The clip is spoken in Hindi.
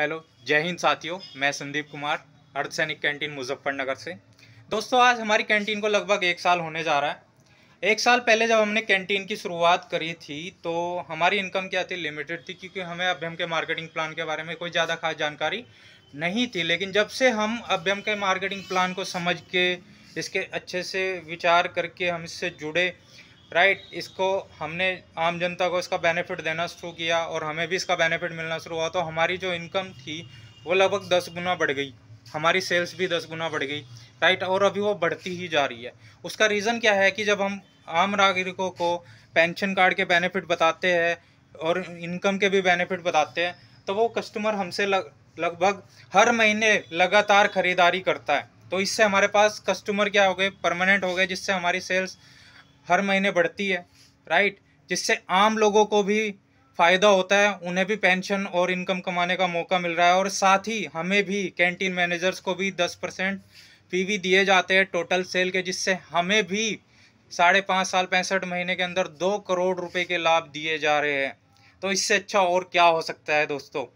हेलो जय हिंद साथियों मैं संदीप कुमार अर्धसैनिक कैंटीन मुजफ्फरनगर से दोस्तों आज हमारी कैंटीन को लगभग एक साल होने जा रहा है एक साल पहले जब हमने कैंटीन की शुरुआत करी थी तो हमारी इनकम क्या थी लिमिटेड थी क्योंकि हमें अभ्यम के मार्केटिंग प्लान के बारे में कोई ज़्यादा खास जानकारी नहीं थी लेकिन जब से हम अभ्यम के मार्केटिंग प्लान को समझ के इसके अच्छे से विचार करके हम इससे जुड़े राइट right, इसको हमने आम जनता को इसका बेनिफिट देना शुरू किया और हमें भी इसका बेनिफिट मिलना शुरू हुआ तो हमारी जो इनकम थी वो लगभग दस गुना बढ़ गई हमारी सेल्स भी दस गुना बढ़ गई राइट और अभी वो बढ़ती ही जा रही है उसका रीज़न क्या है कि जब हम आम नागरिकों को पेंशन कार्ड के बेनिफिट बताते हैं और इनकम के भी बेनिफिट बताते हैं तो वो कस्टमर हमसे लग लगभग हर महीने लगातार ख़रीदारी करता है तो इससे हमारे पास कस्टमर क्या हो गए परमानेंट हो गए जिससे हमारी सेल्स हर महीने बढ़ती है राइट जिससे आम लोगों को भी फ़ायदा होता है उन्हें भी पेंशन और इनकम कमाने का मौका मिल रहा है और साथ ही हमें भी कैंटीन मैनेजर्स को भी दस परसेंट फी भी दिए जाते हैं टोटल सेल के जिससे हमें भी साढ़े पाँच साल पैंसठ महीने के अंदर दो करोड़ रुपए के लाभ दिए जा रहे हैं तो इससे अच्छा और क्या हो सकता है दोस्तों